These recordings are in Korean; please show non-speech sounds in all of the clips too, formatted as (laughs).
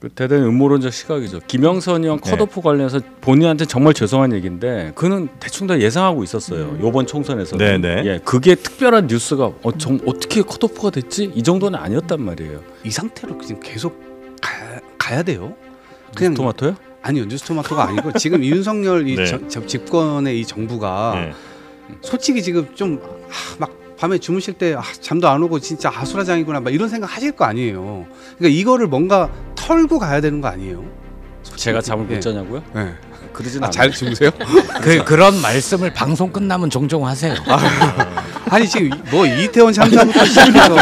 그 대단히 음모론적 시각이죠. 김영선이 형 네. 컷오프 네. 관련해서 본인한테 정말 죄송한 얘기인데 그는 대충 다 예상하고 있었어요. 음. 요번 총선에서. 네, 네. 예, 그게 특별한 뉴스가 어, 좀 어떻게 컷오프가 됐지? 이 정도는 아니었단 말이에요. 이 상태로 지금 계속 가, 야 돼요. 그냥 토마토요? 아니요, 뉴스 토마토가 아니고 지금 윤석열 이 (laughs) 네. 저, 집권의 이 정부가 네. 솔직히 지금 좀막 밤에 주무실 때 아, 잠도 안 오고 진짜 아수라장이구나 막 이런 생각 하실 거 아니에요. 그러니까 이거를 뭔가 털고 가야 되는 거 아니에요? 솔직히. 제가 잠을 못 예. 자냐고요? 예. 네. 그러진 아, 않아요. 잘 주무세요? (laughs) 그, 그런 말씀을 방송 끝나면 종종 하세요. 아, (laughs) 아니 지금 뭐 이태원 참사부터 시작해서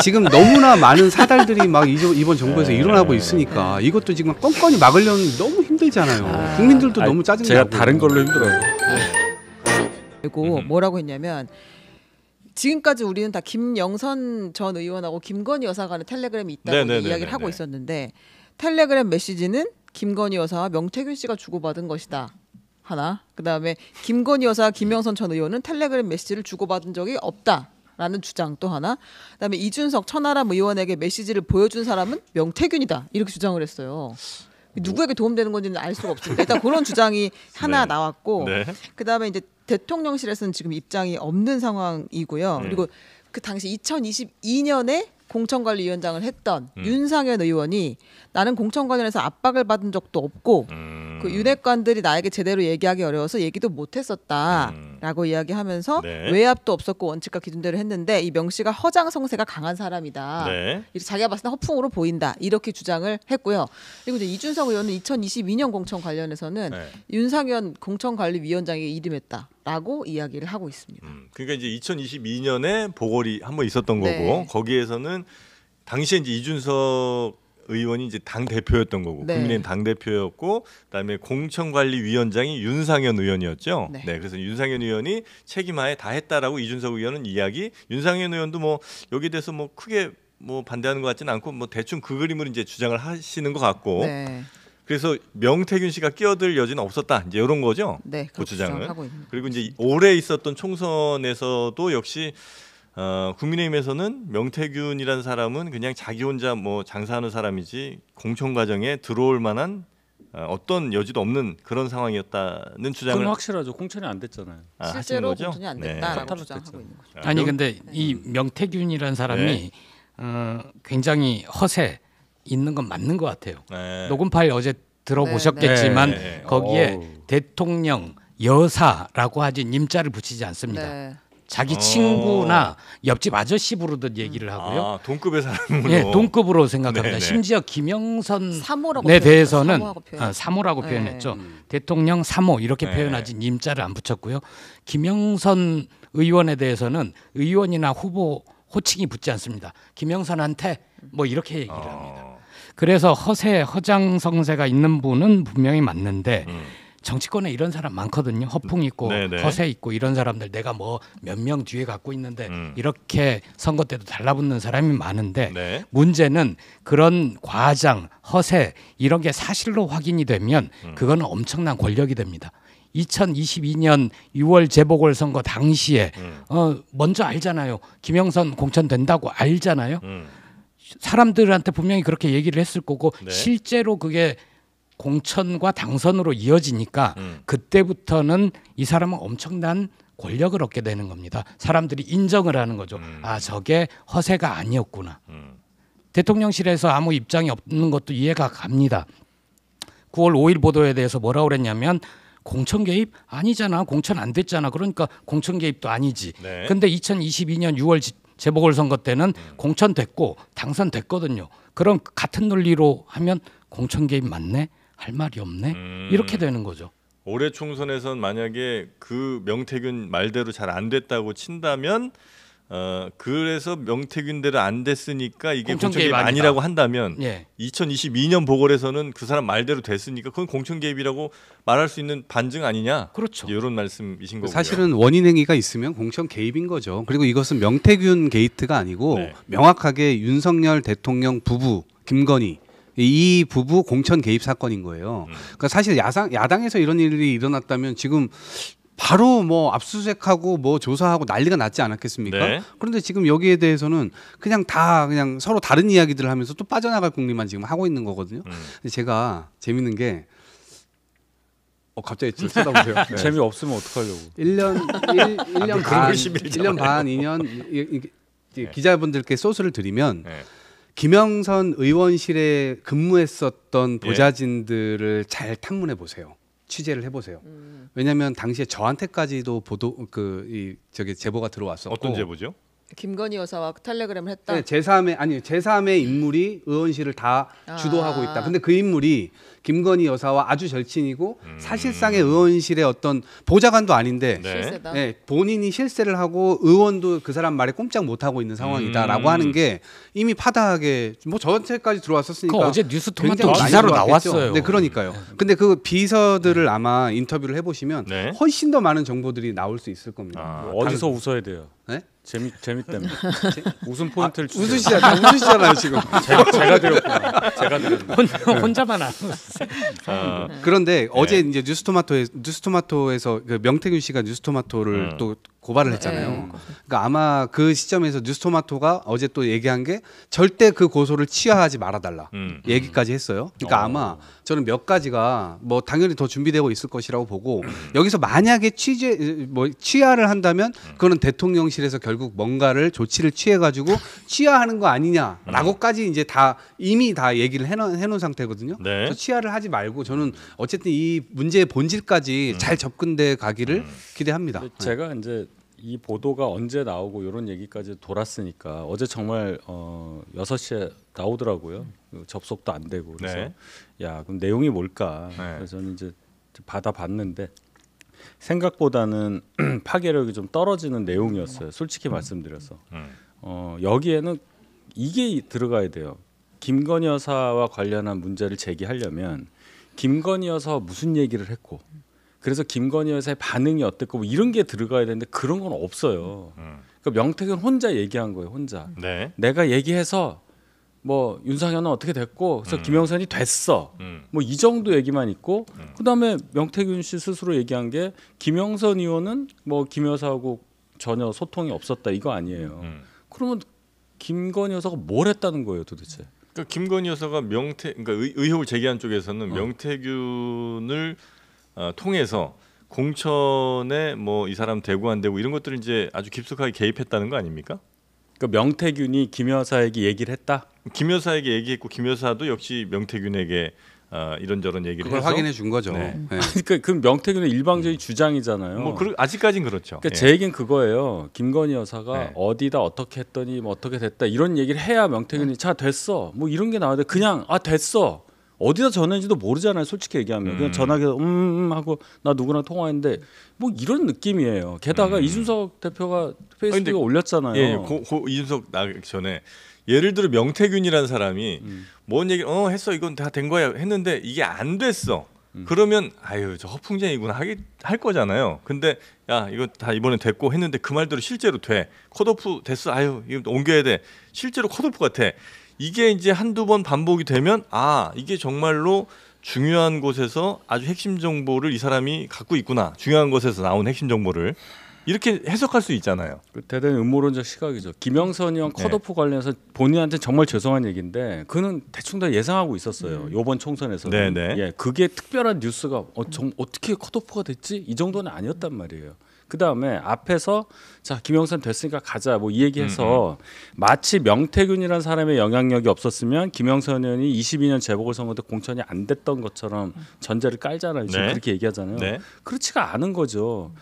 (laughs) 지금 너무나 많은 사달들이 막 이번 정부에서 네. 일어나고 있으니까 이것도 지금 껌껌이 막으려면 너무 힘들잖아요. 아, 국민들도 아, 너무 짜증나고 제가 다른 걸로 힘들어요. 네. 그리고 음. 뭐라고 했냐면 지금까지 우리는 다 김영선 전 의원하고 김건희 여사 간의 텔레그램이 있다고 네네네네네. 네, 네, 이야기를 네, 하고 있었는데 텔레그램 메시지는 김건희 여사와 명태균 씨가 주고받은 것이다. 하나. 그다음에 김건희 여사, 김영선 전 의원은 텔레그램 메시지를 주고받은 적이 없다. 라는 주장 또 하나. 그다음에 이준석 천하람 의원에게 메시지를 보여준 사람은 명태균이다. 이렇게 주장을 했어요. 뭐. 누구에게 도움되는 건지는 알 수가 없습니다. 일단 그런 주장이 하나 (laughs) 네. 나왔고 네. 그다음에 이제 대통령실에서는 지금 입장이 없는 상황이고요. 음. 그리고 그 당시 2022년에 공천관리위원장을 했던 음. 윤상현 의원이 나는 공천 관련해서 압박을 받은 적도 없고 음. 그 윤핵관들이 음. 나에게 제대로 얘기하기 어려워서 얘기도 못했었다라고 음. 이야기하면서 네. 외압도 없었고 원칙과 기준대로 했는데 이명 씨가 허장 성세가 강한 사람이다. 네. 자기가 봤을 때 허풍으로 보인다 이렇게 주장을 했고요. 그리고 이제 이준석 의원은 2022년 공천 관련해서는 네. 윤상현 공천관리위원장에게 이름했다. 라고 이야기를 하고 있습니다. 음, 그러니까 이제 2022년에 보궐이 한 번 있었던 네. 거고 거기에서는 당시에 이제 이준석 의원이 이제 당 대표였던 거고 네. 국민의힘 당 대표였고 그다음에 공천관리위원장이 윤상현 의원이었죠. 네. 네. 그래서 윤상현 의원이 책임하에 다 했다라고 이준석 의원은 이야기. 윤상현 의원도 뭐 여기에 대해서 뭐 크게 뭐 반대하는 것 같지는 않고 뭐 대충 그 그림을 이제 주장을 하시는 것 같고. 네. 그래서 명태균 씨가 끼어들 여지는 없었다. 이제 이런 거죠. 네, 그주장을 그리고 이제 올해 있었던 총선에서도 역시 어, 국민의힘에서는 명태균이라는 사람은 그냥 자기 혼자 뭐 장사하는 사람이지 공천 과정에 들어올 만한 어, 어떤 여지도 없는 그런 상황이었다는 주장을 그건 확실하죠. 공천이 안 됐잖아요. 아, 실제로 공천이 안 네. 됐다라고 네. 주장하고 있는 거죠. 아, 아니 근데 네. 이 명태균이라는 사람이 네. 어, 굉장히 허세 있는 건 맞는 것 같아요. 네. 녹음 파일 어제 들어보셨겠지만 네, 거기에 오. 대통령 여사라고 하지 님자를 붙이지 않습니다. 자기 어. 친구나 옆집 아저씨 부르듯 얘기를 음. 하고요. 아, 동급의 사람으로. 예, 동급으로 생각합니다. 네네. 네. 심지어 김영선 에 네, 대해서는 사 표현. 아, 사모라고 네. 표현했죠. 음. 대통령 사모 이렇게 네. 표현하지 님자를 안 붙였고요. 김영선 의원에 대해서는 의원이나 후보 호칭이 붙지 않습니다. 김영선한테 뭐 이렇게 얘기를 어. 합니다. 그래서 허세 허장성세가 있는 분은 분명히 맞는데 음. 정치권에 이런 사람 많거든요. 허풍 있고 네네. 네. 허세 있고 이런 사람들 내가 뭐 몇 명 뒤에 갖고 있는데 음. 이렇게 선거 때도 달라붙는 사람이 많은데 네. 문제는 그런 과장, 허세 이런 게 사실로 확인이 되면 음. 그건 엄청난 권력이 됩니다. 2022년 6월 재보궐선거 당시에 음. 어 먼저 알잖아요. 김영선 공천된다고 알잖아요. 음. 사람들한테 분명히 그렇게 얘기를 했을 거고 네. 실제로 그게 공천과 당선으로 이어지니까 음. 그때부터는 이 사람은 엄청난 권력을 얻게 되는 겁니다. 사람들이 인정을 하는 거죠. 음. 아 저게 허세가 아니었구나. 음. 대통령실에서 아무 입장이 없는 것도 이해가 갑니다. 9월 5일 보도에 대해서 뭐라 고 그랬냐면 공천 개입 아니잖아. 공천 안 됐잖아. 그러니까 공천 개입도 아니지. 네. 근데 2022년 6월 지, 재보궐선거 때는 음. 공천 됐고 당선 됐거든요. 그럼 같은 논리로 하면 공천 개입 맞네. 할 말이 없네 음. 이렇게 되는 거죠. 올해 총선에선 만약에 그 명태균 말대로 잘 안 됐다고 친다면 어 그래서 명태균대로 안 됐으니까 이게 공천 개입아니 아니라고 한다면 예. 2022년 보궐에서는 그 사람 말대로 됐으니까 그건 공천개입이라고 말할 수 있는 반증 아니냐? 그렇죠. 이런 말씀이신 거고요. 사실은 원인 행위가 있으면 공천 개입인 거죠. 그리고 이것은 명태균 게이트가 아니고 네. 명확하게 윤석열 대통령 부부 김건희 이 부부 공천 개입 사건인 거예요. 음. 그러니까 사실 야상, 야당에서 이런 일이 일어났다면 지금 바로 뭐 압수수색하고 뭐 조사하고 난리가 났지 않았겠습니까? 네. 그런데 지금 여기에 대해서는 그냥 다 그냥 서로 다른 이야기들을 하면서 또 빠져나갈 국리만 지금 하고 있는 거거든요. 음. 제가 재밌는 게 어, 갑자기 (laughs) 쳐다보세요. 네. 재미 없으면 어떡하려고. 1년 1, 년 반, 1년 반, 2년 이, 이, 이, 네. 기자분들께 소스를 드리면 네. 김영선 의원실에 근무했었던 예. 보좌진들을 잘 탐문해 보세요. 취재를 해보세요. 음. 왜냐하면 당시에 저한테까지도 보도 그이 저기 제보가 들어왔었고 어떤 제보죠? 김건희 여사와 텔레그램을 했다. 네, 제3의 아니 제3의 인물이 의원실을 다 아. 주도하고 있다. 근데 그 인물이 김건희 여사와 아주 절친이고 음. 사실상의 의원실의 어떤 보좌관도 아닌데 네. 네, 본인이 실세를 하고 의원도 그 사람 말에 꼼짝 못 하고 있는 상황이다라고 음. 하는 게 이미 파다하게 뭐전체까지 들어왔었으니까 어제 뉴스 토마토 기사로 나왔어요. 네, 그러니까요. 네. 근데 그 비서들을 아마 인터뷰를 해보시면 네. 훨씬 더 많은 정보들이 나올 수 있을 겁니다. 아, 어디서 당... 웃어야 돼요? 네? 재미 재밌답니다 웃음 포인트를 아, 웃으시잖아 웃으시잖아요 지금 (laughs) 제가, 제가 들었구나 제가 들었나 혼, 자만안 웃어 아. 그런데 네. 어제 이제 뉴스토마토에 뉴스토마토에서 그 명태균 씨가 뉴스토마토를 음. 또 고발을 네. 했잖아요. 네. 그러니까 아마 그 시점에서 뉴스토마토가 어제 또 얘기한 게 절대 그 고소를 취하하지 말아달라 음. 얘기까지 했어요. 그러니까 오. 어. 아마 저는 몇 가지가 뭐 당연히 더 준비되고 있을 것이라고 보고 음. 여기서 만약에 취재 뭐 취하를 한다면 음. 그거는 대통령실에서 결국 뭔가를 조치를 취해가지고 취하하는 거 아니냐라고까지 음. 이제 다 이미 다 얘기를 해놓은, 해놓은 상태거든요. 네. 취하를 하지 말고 저는 어쨌든 이 문제의 본질까지 잘 접근돼 가기를 기대합니다. 제가 이제 이 보도가 언제 나오고 이런 얘기까지 돌았으니까 어제 정말 어 6시에 나오더라고요. 음. 접속도 안 되고 그래서 네. 야 그럼 내용이 뭘까? 네. 그래서 이제 받아봤는데 생각보다는 (clears throat) 파괴력이 좀 떨어지는 내용이었어요. 솔직히 음. 말씀드려서 음. 어, 여기에는 이게 들어가야 돼요. 김건희 여사와 관련한 문제를 제기하려면 김건희 여사 무슨 얘기를 했고 그래서 김건희 여사의 반응이 어땠고 뭐 이런 게 들어가야 되는데 그런 건 없어요. 음. 그러니까 명태균 혼자 얘기한 거예요, 혼자. 네. 내가 얘기해서 뭐 윤상현은 어떻게 됐고, 그래서 음. 김영선이 됐어. 음. 뭐이 정도 얘기만 있고, 음. 그다음에 명태균 씨 스스로 얘기한 게 김영선 의원은 뭐김 여사하고 전혀 소통이 없었다 이거 아니에요. 음. 그러면 김건희 여사가 뭘 했다는 거예요, 도대체? 그러니까 김건희 여사가 명태 그러니까 의, 의혹을 제기한 쪽에서는 어. 명태균을 어, 통해서 공천에 뭐 이 사람 대구 안 되고 이런 것들을 이제 아주 깊숙하게 개입했다는 거 아닙니까? 그 명태균이 김 여사에게 얘기를 했다. 김 여사에게 얘기했고 김 여사도 역시 명태균에게 어, 이런저런 얘기를 그걸 해서? 확인해 준 거죠. 네. 네. 그러니까 그 명태균의 일방적인 음. 주장이잖아요. 뭐 그, 아직까진 그렇죠. 그러니까 예. 제 얘기는 그거예요. 김건희 여사가 네. 어디다 어떻게 했더니 뭐 어떻게 됐다 이런 얘기를 해야 명태균이 네. 자 됐어 뭐 이런 게 나와야 돼. 그냥 아 됐어 어디다 전화했는지도 모르잖아요. 솔직히 얘기하면 그냥 음. 전화기서 음, 음 하고 나 누구랑 통화했는데 뭐 이런 느낌이에요. 게다가 음. 이준석 대표가 페이스북에 아, 올렸잖아요. 예, 예, 고, 고, 이준석 나기 전에 예를 들어 명태균이라는 사람이 음. 뭔 얘기 어 했어 이건 다 된 거야 했는데 이게 안 됐어. 음. 그러면 아유 저 허풍쟁이구나 하기 할 거잖아요. 근데 야 이거 다 이번에 됐고 했는데 그 말대로 실제로 돼 컷오프 됐어 아유 이거 옮겨야 돼 실제로 컷오프 같아 이게 이제 한두 번 반복이 되면 아 이게 정말로 중요한 곳에서 아주 핵심 정보를 이 사람이 갖고 있구나 중요한 곳에서 나온 핵심 정보를 이렇게 해석할 수 있잖아요. 그 대단히 음모론적 시각이죠. 김영선이 형 네. 컷오프 네. 관련해서 본인한테 정말 죄송한 얘기인데 그는 대충 다 예상하고 있었어요. 음. 요번 총선에서. 네, 네. 예, 그게 특별한 뉴스가 어, 좀 어떻게 컷오프가 됐지? 이 정도는 아니었단 말이에요. 그 다음에 앞에서 자 김영선 됐으니까 가자 뭐 이 얘기해서 음, 음. 마치 명태균이라는 사람의 영향력이 없었으면 김영선 의원이 22년 재보궐선거 때 공천이 안 됐던 것처럼 전제를 깔잖아요. 지금 네. 그렇게 얘기하잖아요. 네. 그렇지가 않은 거죠.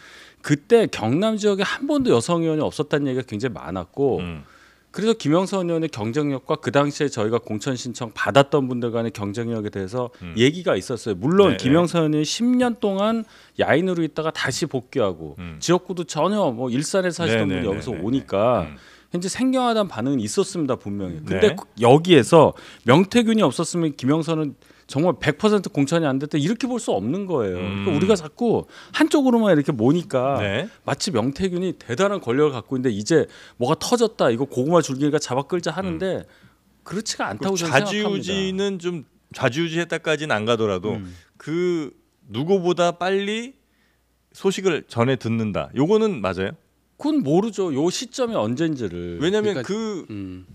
그때 경남 지역에 한 번도 여성 의원이 없었다는 얘기가 굉장히 많았고 음. 그래서 김영선 의원의 경쟁력과 그 당시에 저희가 공천 신청 받았던 분들 간의 경쟁력에 대해서 음. 얘기가 있었어요. 물론 네네. 네. 김영선 의원이 10년 동안 야인으로 있다가 다시 복귀하고 음. 지역구도 전혀 뭐 일산에 사시던 네, 네, 분이 여기서 오니까 음. 현재 생경하다는 반응은 있었습니다 분명히. 근데 네. 여기에서 명태균이 없었으면 김영선은 정말 100% 공천이 안 됐다 이렇게 볼 수 없는 거예요. 그러니까 음. 그러니까 우리가 자꾸 한쪽으로만 이렇게 모니까 네. 마치 명태균이 대단한 권력을 갖고 있는데 이제 뭐가 터졌다 이거 고구마 줄기가 잡아 끌자 하는데 음. 그렇지가 그 않다고 저는 자지우지는 생각합니다. 좀 좌지우지했다까지는 안 가더라도 음. 그 누구보다 빨리 소식을 전해 듣는다. 요거는 맞아요? 그건 모르죠. 요 시점이 언젠지를 왜냐하면 그저 그러니까, 그 음.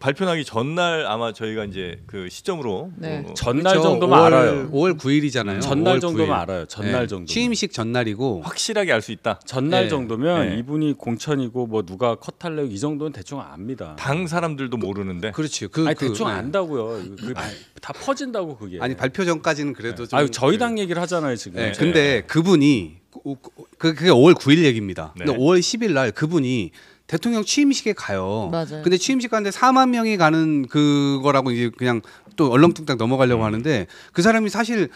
발표나기 전날 아마 저희가 이제 그 시점으로 네. 뭐 전날 그렇죠. 정도면 5월, 알아요. 5월 9일이잖아요. 전날 5월 정도면 9일. 알아요. 전날 네. 정도. 취임식 전날이고 확실하게 알 수 있다. 전날 네. 정도면 네. 이분이 공천이고 뭐 누가 컷할래요 이 정도는 대충 압니다. 당 사람들도 모르는데. 그렇지. 그, 아니, 그 대충 그, 안다고요. 그, 그 다 퍼진다고 그게. 아니 발표 전까지는 그래도 좀. 아유 저희 그 당 얘기를 하잖아요 지금. 네. 근데 그분이 그, 그, 그게 그 5월 9일 얘기입니다. 네. 근데 5월 10일 날 그분이 대통령 취임식에 가요. 맞아요. 근데 취임식 가는데 4만 명이 가는 그거라고 이제 그냥 또 얼렁뚱땅 넘어가려고 음. 하는데 그 사람이 사실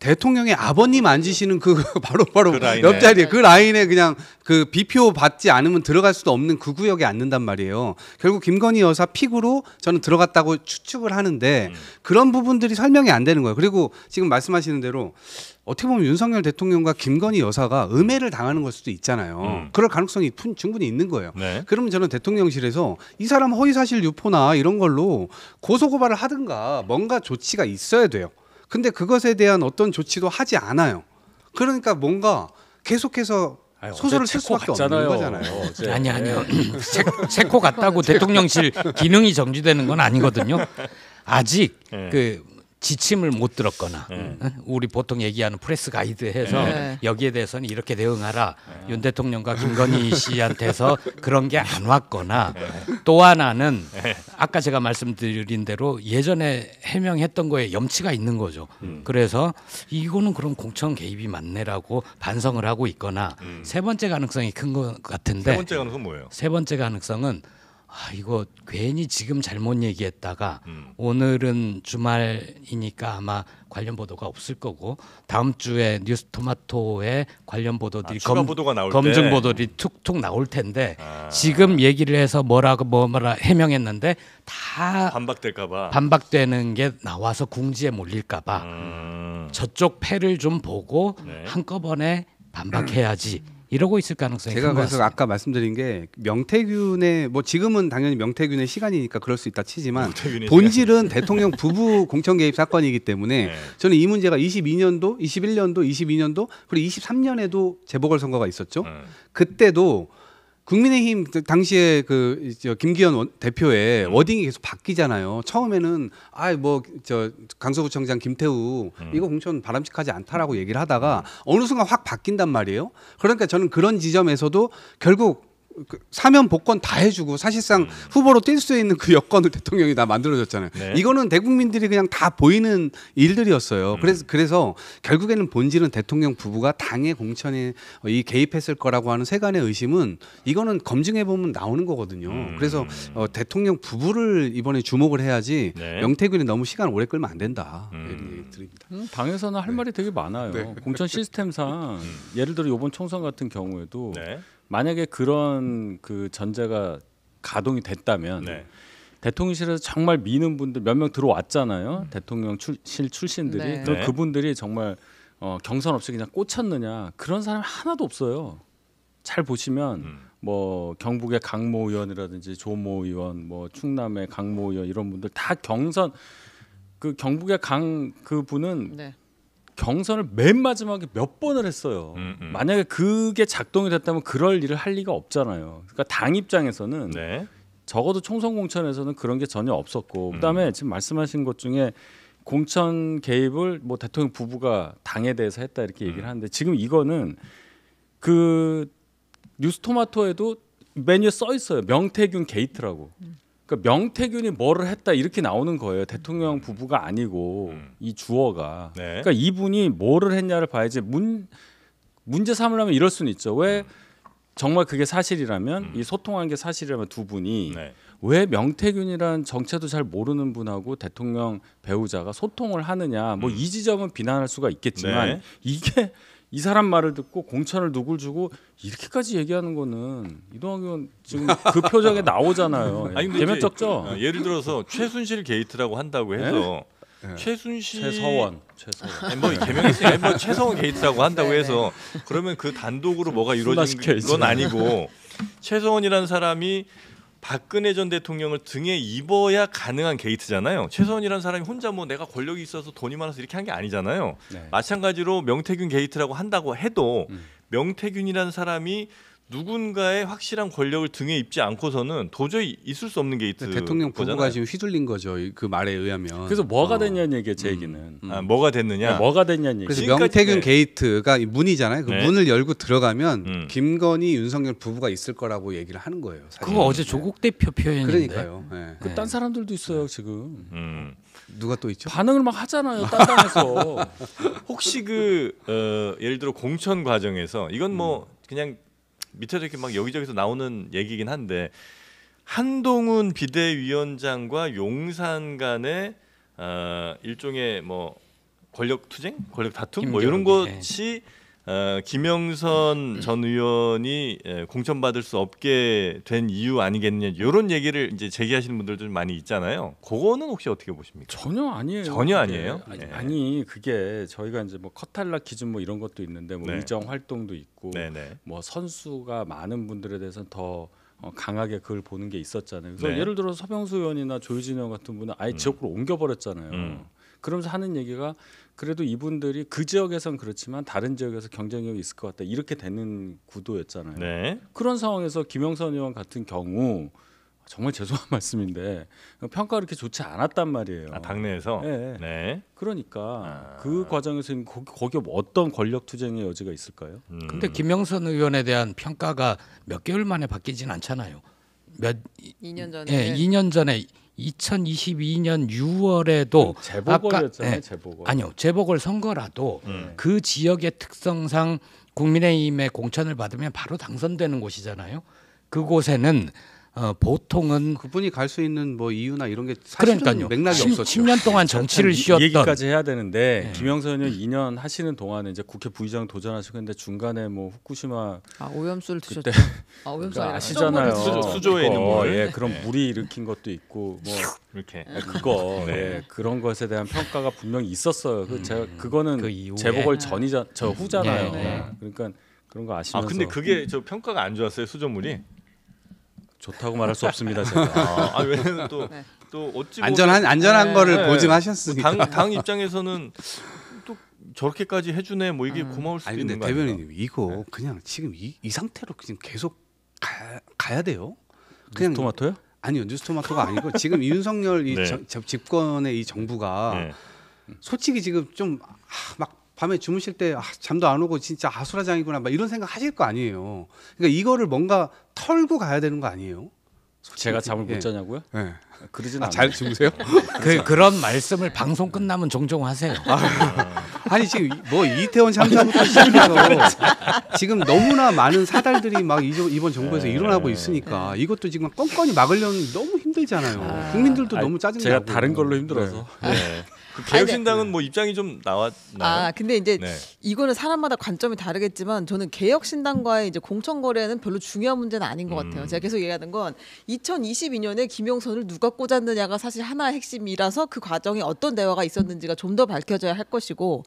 대통령의 아버님 앉으시는 그 바로바로 (laughs) 그 옆자리에 그 네. 라인에 그냥 그 비표 받지 않으면 들어갈 수도 없는 그 구역에 앉는단 말이에요. 결국 김건희 여사 픽으로 저는 들어갔다고 추측을 하는데 음. 그런 부분들이 설명이 안 되는 거예요. 그리고 지금 말씀하시는 대로 어떻게 보면 윤석열 대통령과 김건희 여사가 음해를 당하는 걸 수도 있잖아요. 음. 그럴 가능성이 충분히 있는 거예요. 네. 그러면 저는 대통령실에서 이 사람 허위사실 유포나 이런 걸로 고소고발을 하든가 뭔가 조치가 있어야 돼요. 근데 그것에 대한 어떤 조치도 하지 않아요. 그러니까 뭔가 계속해서 아니, 소설을 쓸 수밖에 없는 거잖아요. 어제. 아니 아니요. 네. (laughs) 세코 같다고 대통령실 기능이 정지되는 건 아니거든요. 아직 네. 그 지침을 못 들었거나 네. 어? 우리 보통 얘기하는 프레스 가이드해서 네. 네. 여기에 대해서는 이렇게 대응하라 네. 윤 대통령과 김건희 (laughs) 씨한테서 그런 게 안 왔거나 네. 또 하나는 네. 아까 제가 말씀드린 대로 예전에 해명했던 거에 염치가 있는 거죠. 음. 그래서 이거는 그럼 공천 개입이 맞네라고 반성을 하고 있거나 음. 세 번째 가능성이 큰 것 같은데 세 번째 가능성 뭐예요? 세 번째 가능성은 아 이거 괜히 지금 잘못 얘기했다가 음. 오늘은 주말이니까 아마 관련 보도가 없을 거고 다음 주에 뉴스 토마토에 관련 보도들이 아, 검, 검증 때. 보도들이 툭툭 나올 텐데 아. 지금 얘기를 해서 뭐라고 뭐라 뭐 해명했는데 다 반박될까 봐 반박되는 게 나와서 궁지에 몰릴까 봐 음. 저쪽 패를 좀 보고 네. 한꺼번에 반박해야지 (clears throat) 이러고 있을 가능성이 제가 그래서 같습니다. 아까 말씀드린 게 명태균의 뭐 지금은 당연히 명태균의 시간이니까 그럴 수 있다 치지만 본질은 대통령 부부 (laughs) 공천 개입 사건이기 때문에 네. 저는 이 문제가 22년도, 21년도, 22년도 그리고 23년에도 재보궐 선거가 있었죠. 음. 그때도 국민의힘 그 당시에 그 김기현 대표의 음. 워딩이 계속 바뀌잖아요. 처음에는 아뭐저 강서구청장 김태우 음. 이거 공천 바람직하지 않다라고 얘기를 하다가 음. 어느 순간 확 바뀐단 말이에요. 그러니까 저는 그런 지점에서도 결국 그 사면 복권 다 해주고 사실상 음. 후보로 뛸 수 있는 그 여건을 (laughs) 대통령이 다 만들어줬잖아요. 네. 이거는 대국민들이 그냥 다 보이는 일들이었어요. 음. 그래서 그래서 결국에는 본질은 대통령 부부가 당의 공천에 어, 이 개입했을 거라고 하는 세간의 의심은 이거는 검증해 보면 나오는 거거든요. 음. 그래서 어, 대통령 부부를 이번에 주목을 해야지 네. 명태균이 너무 시간 오래 끌면 안 된다. 음. 드립니다. 음, 당에서는 할 네. 말이 되게 많아요. 네. 공천 시스템상 음. 예를 들어 이번 총선 같은 경우에도. 네. 만약에 그런 그 전제가 가동이 됐다면 네. 대통령실에서 정말 미는 분들 몇 명 들어왔잖아요. 음. 대통령실 출신들이 네. 네. 그분들이 정말 어, 경선 없이 그냥 꽂혔느냐 그런 사람 하나도 없어요. 잘 보시면 음. 뭐 경북의 강모 의원이라든지 조모 의원, 뭐 충남의 강모 의원 이런 분들 다 경선 그 경북의 강 그 분은 네. 경선을 맨 마지막에 몇 번을 했어요. 음, 음. 만약에 그게 작동이 됐다면 그럴 일을 할 리가 없잖아요. 그러니까 당 입장에서는 네. 적어도 총선 공천에서는 그런 게 전혀 없었고 음. 그다음에 지금 말씀하신 것 중에 공천 개입을 뭐 대통령 부부가 당에 대해서 했다 이렇게 얘기를 음. 하는데 지금 이거는 그 뉴스토마토에도 메뉴에 써 있어요. 명태균 게이트라고. 음. 그러니까 명태균이 뭐를 했다 이렇게 나오는 거예요. 대통령 음. 부부가 아니고 음. 이 주어가. 네. 그러니까 이분이 뭐를 했냐를 봐야지 문 문제 삼으려면 이럴 수는 있죠. 왜 음. 정말 그게 사실이라면 음. 이 소통한 게 사실이라면 두 분이 네. 왜 명태균이란 정체도 잘 모르는 분하고 대통령 배우자가 소통을 하느냐 뭐이 음. 지점은 비난할 수가 있겠지만 네. 이게 이 사람 말을 듣고 공천을 누굴 주고 이렇게까지 얘기하는 거는 이동학 의원 지금 그 (laughs) 표정에 나오잖아요. 예. 개면적죠. 어, 예를 들어서 최순실 게이트라고 한다고 해서 네? 네. 최순실 최서원 최서원 뭐 개명이 뭐 최서원 게이트라고 한다고 해서 네, 네. 그러면 그 단독으로 뭐가 이루어진 건 아니고 최서원이라는 사람이 박근혜 전 대통령을 등에 입어야 가능한 게이트잖아요. 최선원이라는 사람이 혼자 뭐 내가 권력이 있어서 돈이 많아서 이렇게 한 게 아니잖아요. 네. 마찬가지로 명태균 게이트라고 한다고 해도 음. 명태균이라는 사람이 누군가의 확실한 권력을 등에 입지 않고서는 도저히 있을 수 없는 게이트 네, 대통령 부부가 거잖아요. 지금 휘둘린 거죠 그 말에 의하면 그래서 뭐가 어. 됐냐는 얘기제 음, 얘기는 음. 아, 뭐가 됐느냐 네, 뭐가 됐냐는 얘기 그래서 명태균 네. 게이트가 문이잖아요 그 네. 문을 열고 들어가면 음. 김건희 윤석열 부부가 있을 거라고 얘기를 하는 거예요 사실. 그거 어제 조국 대표 네. 표현인데 그러니까요 네. 그딴 네. 사람들도 있어요 지금 음. 누가 또 있죠 반응을 막 하잖아요 딴딴해서 (laughs) 혹시 그 어, 예를 들어 공천 과정에서 이건 뭐 음. 그냥 밑에서 이렇게 막 여기저기서 나오는 얘기긴 한데 한동훈 비대위원장과 용산 간의 어, 일종의 뭐 권력 투쟁, 권력 다툼 뭐 이런 예. 것이 네. 어, 김영선 전 의원이 예, 공천받을 수 없게 된 이유 아니겠느냐 이런 얘기를 이제 제기하시는 분들도 많이 있잖아요. 그거는 혹시 어떻게 보십니까? 전혀 아니에요. 전혀 아니에요. 아니, 네. 아니, 그게 저희가 이제 뭐 커탈락 기준 뭐 이런 것도 있는데 뭐 네. 일정 활동도 있고 네네. 네. 뭐 선수가 많은 분들에 대해서 는더 어, 강하게 그걸 보는 게 있었잖아요. 그래서 네. 예를 들어 서병수 의원이나 조유진 의원 같은 분은 아예 음. 지역구로 옮겨버렸잖아요. 음. 그러면서 하는 얘기가 그래도 이분들이 그 지역에선 그렇지만 다른 지역에서 경쟁력이 있을 것 같다 이렇게 되는 구도였잖아요. 네. 그런 상황에서 김영선 의원 같은 경우 정말 죄송한 (laughs) 말씀인데 평가 가그렇게 좋지 않았단 말이에요. 아, 당내에서. 네. 네. 그러니까 아. 그 과정에서 거, 거기에 어떤 권력 투쟁의 여지가 있을까요? 음. 근데 김영선 의원에 대한 평가가 몇 개월 만에 바뀌진 않잖아요. 몇 2년 전에 예, 2년 전에 2022년 6월에도 음, 재보궐이었잖아요. 아 재보궐. 아니요 재보궐 선거라도 음. 그 지역의 특성상 국민의힘의 공천을 받으면 바로 당선되는 곳이잖아요. 그곳에는 어, 보통은 그분이 갈 수 있는 뭐 이유나 이런 게 사실은 그러니까요. 맥락이 10, 없었죠. 10년 동안 정치를 쉬었던 얘기까지 해야 되는데 네. 김영선 의원 2년 하시는 동안에 이제 국회 부의장 도전하시고 했데 중간에 뭐 후쿠시마 아 오염수를 드셨죠. 아 오염수 그러니까 아시잖아요. 수조, 에 있는 물. 어, 예, 그런 네. 물이 일으킨 것도 있고 뭐 이렇게 예, 그거 네. 예, 그런 것에 대한 평가가 분명히 있었어요. 그 제가 음, 그거는 그 재보궐 전이자 저 후잖아요. 네, 네. 그러니까 그런 거 아, 아시면서 아 근데 그게 저 평가가 안 좋았어요 수조물이. 좋다고 말할 수 없습니다. 제가. 아, 아, 왜냐면 또, 네. 또 어찌 안전한 안전한 네. 거를 보증하셨으니까. 당, 당 입장에서는 또 저렇게까지 해주네 뭐 이게 음. 고마울 수도 아니, 있는 거예요. 대변인님 이거 네. 그냥 지금 이, 이 상태로 그냥 계속 가, 야 돼요. 그냥 토마토요? 아니요 뉴스 토마토가 아니고 지금 윤석열 이 (laughs) 네. 저, 집권의 이 정부가 네. 솔직히 지금 좀막 아, 밤에 주무실 때 아, 잠도 안 오고 진짜 아수라장이구나 막 이런 생각 하실 거 아니에요. 그러니까 이거를 뭔가 털고 가야 되는 거 아니에요? 제가 잠을 예. 못 자냐고요? 예. 그러진 아, 않아요. 잘 주무세요? (laughs) 그, 그런 말씀을 방송 끝나면 종종 하세요. 아, (laughs) 니 지금 뭐 이태원 참사부터 시작해서 지금 너무나 많은 사달들이 막 이번 정부에서 예. 일어나고 있으니까 네. 이것도 지금 껌껌이 막으려면 너무 힘들잖아요. 아. 국민들도 아, 너무 짜증나고. 제가 다른 걸로 힘들어서. 네. 네. 아. 그 개혁신당은 네. 뭐 입장이 좀 나왔나요? 아 근데 이제 네. 이거는 사람마다 관점이 다르겠지만 저는 개혁신당과의 이제 공천거래는 별로 중요한 문제는 아닌 것 같아요. 음. 제가 계속 얘기하는 건 2022년에 김용선을 누가 꽂았느냐가 사실 하나의 핵심이라서 그 과정에 어떤 대화가 있었는지가 좀 더 밝혀져야 할 것이고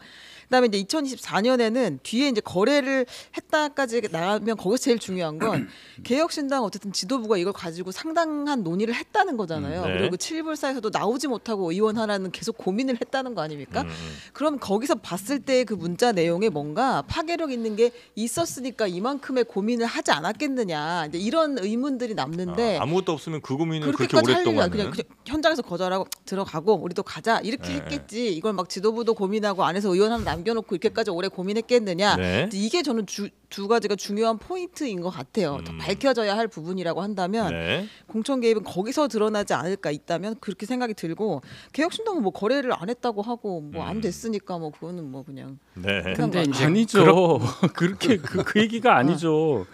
그다음에 이제 2024년에는 뒤에 이제 거래를 했다까지 나가면 거기서 제일 중요한 건 (clears throat) 개혁신당 어쨌든 지도부가 이걸 가지고 상당한 논의를 했다는 거잖아요. 음, 네. 그리고 그 칠불사에서도 나오지 못하고 의원 하나는 계속 고민을 했다는 거 아닙니까? 음. 음. 그럼 거기서 봤을 때 그 문자 내용에 뭔가 파괴력 있는 게 있었으니까 이만큼의 고민을 하지 않았겠느냐. 이제 이런 의문들이 남는데 아, 무것도 없으면 그 고민을 그렇게 오랫동안 그냥, 그냥 현장에서 거절하고 들어가고 우리도 가자 이렇게 네. 했겠지. 이걸 막 지도부도 고민하고 안에서 의원 하나 남 남겨놓고 이렇게까지 오래 고민했겠느냐. 네. 이게 저는 주, 두 가지가 중요한 포인트인 것 같아요. 음. 더 밝혀져야 할 부분이라고 한다면 네. 공천 개입은 거기서 드러나지 않을까 있다면 그렇게 생각이 들고 개혁신당은 뭐 거래를 안 했다고 하고 뭐안 음. 됐으니까 뭐 그거는 뭐 그냥. 네. 근데 이제 아니죠. (laughs) 그렇게 그, 그, 얘기가 아니죠. 어.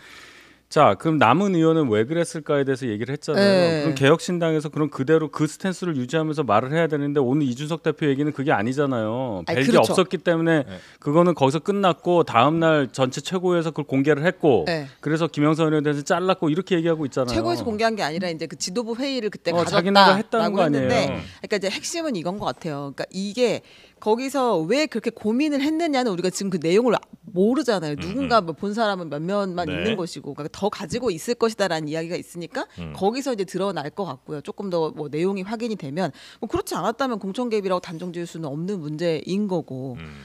자, 그럼 남은 의원은 왜 그랬을까에 대해서 얘기를 했잖아요. 네. 그럼 개혁신당에서 그럼 그대로 그 스탠스를 유지하면서 말을 해야 되는데 오늘 이준석 대표 얘기는 그게 아니잖아요. 아니, 벨이 그렇죠. 없었기 때문에 네. 그거는 거기서 끝났고 다음 날 전체 최고에서 그걸 공개를 했고 네. 그래서 김영선 의원에 대해서 잘랐고 이렇게 얘기하고 있잖아요. 최고에서 공개한 게 아니라 이제 그 지도부 회의를 그때 어, 가졌다라고 했는데 그러니까 음. 이제 핵심은 이건 것 같아요. 그러니까 이게 거기서 왜 그렇게 고민을 했느냐는 우리가 지금 그 내용을 모르잖아요. 누군가 음. 음. 뭐 본 사람은 몇몇만 네. 있는 것이고 그까더 그러니까 가지고 있을 것이다라는 이야기가 있으니까 음. 거기서 이제 드러날 것 같고요. 조금 더 뭐 내용이 확인이 되면 뭐 그렇지 않았다면 공천 개입이라고 단정 지을 수는 없는 문제인 거고. 음.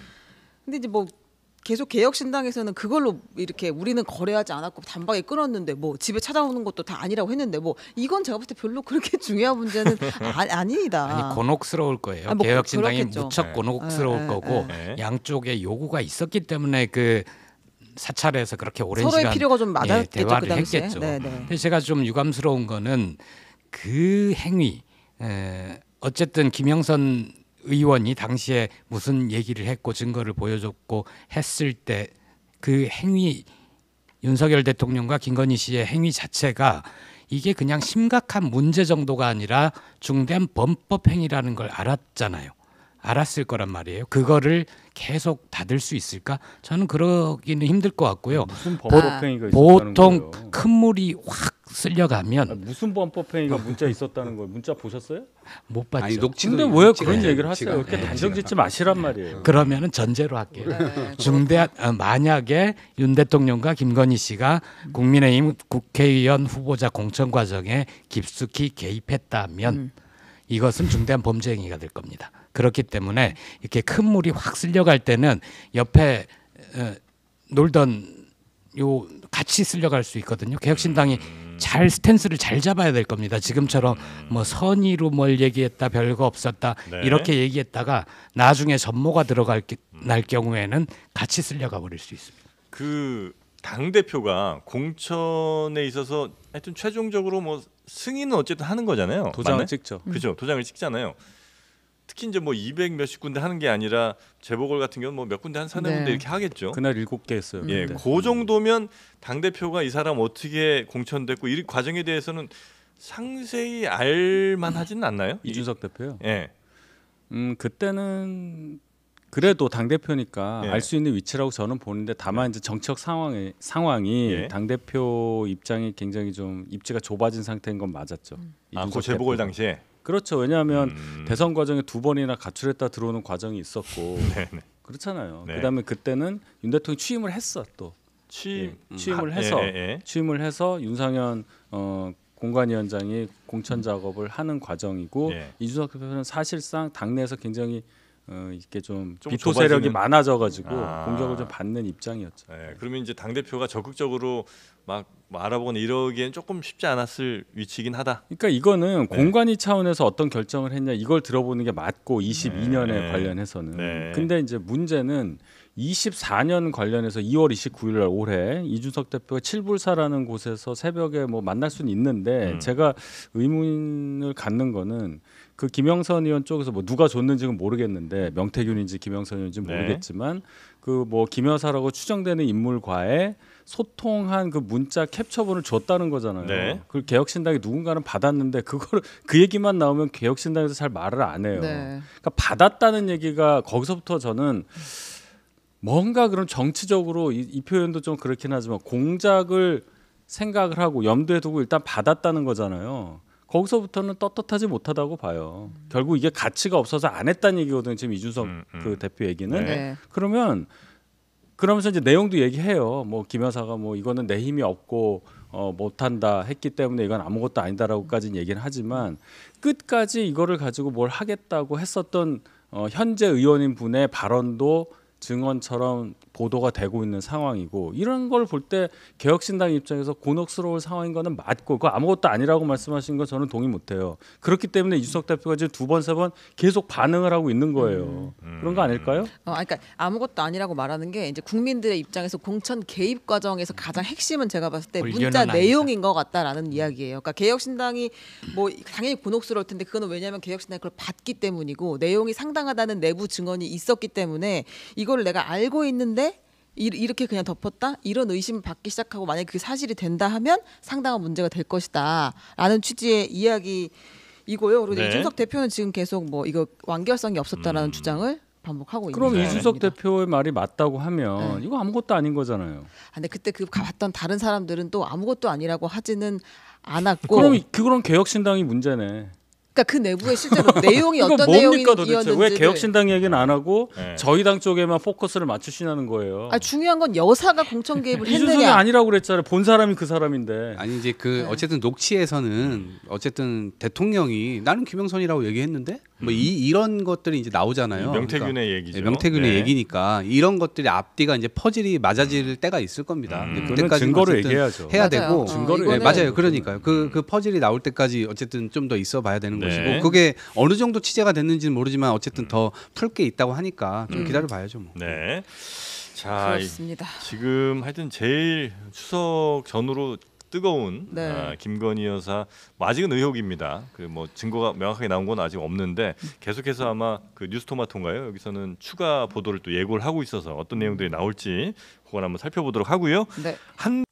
근데 이제 뭐 계속 개혁신당에서는 그걸로 이렇게 우리는 거래하지 않았고 단박에 끊었는데 뭐 집에 찾아오는 것도 다 아니라고 했는데 뭐 이건 제가 볼 때 별로 그렇게 (laughs) 중요한 문제는 아, 니다 아니 곤혹스러울 거예요. 아, 뭐 그, 개혁신당이 그렇겠죠. 무척 네. 곤혹스러울 네. 네 거고 네. 네. 양쪽에 요구가 있었기 때문에 그 사찰에서 그렇게 오랜 서로의 시간 필요가 좀 맞았겠죠, 예, 그 대화를 그 했겠죠. 네, 근데 제가 좀 유감스러운 거는 그 행위 에, 어쨌든 김영선 의원이 당시에 무슨 얘기를 했고 증거를 보여줬고 했을 때 그 행위 윤석열 대통령과 김건희 씨의 행위 자체가 이게 그냥 심각한 문제 정도가 아니라 중대한 범법 행위라는 걸 알았잖아요. 알았을 거란 말이에요. 그거를 계속 닫을수 있을까? 저는 그러기는 힘들 것 같고요. 아, 무슨 법행위가 아, 보통 거예요. 큰 물이 확 쓸려가면 아, 무슨 법행위가 문자 있었다는 걸 문자 보셨어요? 못 봤죠. 아니, 근데 왜 그런 네, 얘기를 하세요? 이렇게 네, 단정짓지 마시란 네. 말이에요. 그러면은 전제로 할게요. 네, 네. 중대 아, 만약에 윤 대통령과 김건희 씨가 국민의힘 국회의원 후보자 공천 과정에 깊숙이 개입했다면 음. 이것은 중대한 범죄 행위가 될 겁니다. 그렇기 때문에 이렇게 큰 물이 확 쓸려갈 때는 옆에 어, 놀던 요 같이 쓸려갈 수 있거든요. 개혁신당이 음. 잘 스탠스를 잘 잡아야 될 겁니다. 지금처럼 음. 뭐 선의로 뭘 얘기했다 별거 없었다 네. 이렇게 얘기했다가 나중에 전모가 들어갈 음. 날 경우에는 같이 쓸려가 버릴 수 있습니다. 그 당 대표가 공천에 있어서 하여튼 최종적으로 뭐 승인은 어쨌든 하는 거잖아요. 도장을 맞네? 찍죠. 그죠. 도장을 찍잖아요. 특히 이제 뭐200 몇십 군데 하는 게 아니라 재보궐 같은 경우는 뭐 몇 군데 한 서너 네. 군데 이렇게 하겠죠. 그날 일곱 개 했어요. 예, 그 정도면 당 대표가 이 사람 어떻게 공천됐고 이 과정에 대해서는 상세히 알만하지는 않나요? 이준석 대표요. 예. 음 그때는 그래도 당 대표니까 예. 알수 있는 위치라고 저는 보는데 다만 이제 정책 상황이 상황이 예. 당 대표 입장이 굉장히 좀 입지가 좁아진 상태인 건 맞았죠. 음. 아그 재보궐 당시에. 그렇죠. 왜냐하면 음. 대선 과정에 두 번이나 가출했다 들어오는 과정이 있었고 (laughs) 네, 네. 그렇잖아요. 네. 그다음에 그때는 윤 대통령 취임을 했어 또 취임 예. 취임을 하, 해서 예, 예, 예. 취임을 해서 윤상현 어, 공관위원장이 공천 작업을 하는 과정이고 예. 이준석 대표는 사실상 당내에서 굉장히 어, 이렇게 좀, 좀 비토 세력이 많아져가지고 아. 공격을 좀 받는 입장이었죠. 네, 그러면 이제 당 대표가 적극적으로 막 뭐 알아보거나 이러기엔 조금 쉽지 않았을 위치긴 하다. 그러니까 이거는 네. 공관이 차원에서 어떤 결정을 했냐 이걸 들어보는 게 맞고 22년에 네. 관련해서는. 네. 근데 이제 문제는 24년 관련해서 2월 29일 날 올해 이준석 대표가 칠불사라는 곳에서 새벽에 뭐 만날 수는 있는데 음. 제가 의문을 갖는 거는 그 김영선 의원 쪽에서 뭐 누가 줬는지는 모르겠는데 명태균인지 김영선 의원인지 네. 모르겠지만 그 뭐 김여사라고 추정되는 인물과의 소통한 그 문자 캡처본을 줬다는 거잖아요. 네. 그 개혁신당이 누군가는 받았는데 그걸 (laughs) 그 얘기만 나오면 개혁신당에서 잘 말을 안 해요. 네. 그러니까 받았다는 얘기가 거기서부터 저는 뭔가 그런 정치적으로 이, 이 표현도 좀 그렇긴 하지만 공작을 생각을 하고 염두에 두고 일단 받았다는 거잖아요. 거기서부터는 떳떳하지 못하다고 봐요. 음. 결국 이게 가치가 없어서 안 했다는 얘기거든요. 지금 이준석 음, 음. 그 대표 얘기는. 네. 그러면 그러면서 이제 내용도 얘기해요. 뭐 김여사가 뭐 이거는 내 힘이 없고 어, 못한다 했기 때문에 이건 아무것도 아니다라고까지는 얘기는 하지만 끝까지 이거를 가지고 뭘 하겠다고 했었던 어, 현재 의원인 분의 발언도 증언처럼 보도가 되고 있는 상황이고 이런 걸 볼 때 개혁신당 입장에서 곤혹스러울 상황인 거는 맞고 그 아무것도 아니라고 말씀하신 거 저는 동의 못 해요. 그렇기 때문에 이준석 대표가 지금 두 번 세번 번 계속 반응을 하고 있는 거예요. 음. 그런 거 아닐까요? 음. 어, 그러니까 아무것도 아니라고 말하는 게 이제 국민들의 입장에서 공천 개입 과정에서 가장 핵심은 제가 봤을 때 어, 문자 내용인 것 같다라는 이야기예요. 그러니까 개혁신당이 뭐 당연히 곤혹스러울 텐데 그거는 왜냐하면 개혁신당이 그걸 받기 때문이고 내용이 상당하다는 내부 증언이 있었기 때문에 이거 거를 내가 알고 있는데 이렇게 그냥 덮었다 이런 의심을 받기 시작하고 만약 에 그게 사실이 된다 하면 상당한 문제가 될 것이다라는 취지의 이야기이고요. 그리고 네. 이준석 대표는 지금 계속 뭐 이거 완결성이 없었다라는 음. 주장을 반복하고 있는 그럼 이준석 겁니다. 대표의 말이 맞다고 하면 네. 이거 아무것도 아닌 거잖아요. 아, 근데 그때 그 봤던 다른 사람들은 또 아무것도 아니라고 하지는 않았고. 그럼 그런 개혁신당이 문제네. 그러니까 그 내부에 실제로 (laughs) 내용이 어떤 내용이었는지 왜 개혁신당 얘기는 안 하고 네. 저희 당 쪽에만 포커스를 맞추시냐는 거예요. 아, 중요한 건 여사가 공천 개입을 했느냐. 이준석이 아니라고 그랬잖아요. 본 사람이 그 사람인데. 아니 이제 그 네. 어쨌든 녹취에서는 어쨌든 대통령이 나는 김영선이라고 얘기했는데 뭐 이, 이런 것들이 이제 나오잖아요. 그러니까 명태균의 그러니까, 얘기죠. 예, 명태균의 네. 얘기니까 이런 것들이 앞뒤가 이제 퍼즐이 맞아질 음. 때가 있을 겁니다. 음. 그때까지 증거를 얘기해야죠. 해야 맞아요. 되고 어, 증거를 네, 맞아요. 그러니까요. 그그 음. 퍼즐이 나올 때까지 어쨌든 좀 더 있어 봐야 되는 네. 것이고 그게 어느 정도 취재가 됐는지는 모르지만 어쨌든 음. 더풀 게 있다고 하니까 좀 음. 기다려 봐야죠. 뭐. 네. 자, 그렇습니다. 지금 하여튼 제일 추석 전으로 뜨거운 네. 아, 김건희 여사 뭐 아직은 의혹입니다. 그 뭐 증거가 명확하게 나온 건 아직 없는데 계속해서 아마 그 뉴스토마토인가요? 여기서는 추가 보도를 또 예고를 하고 있어서 어떤 내용들이 나올지 그건 한번 살펴보도록 하고요. 네. 한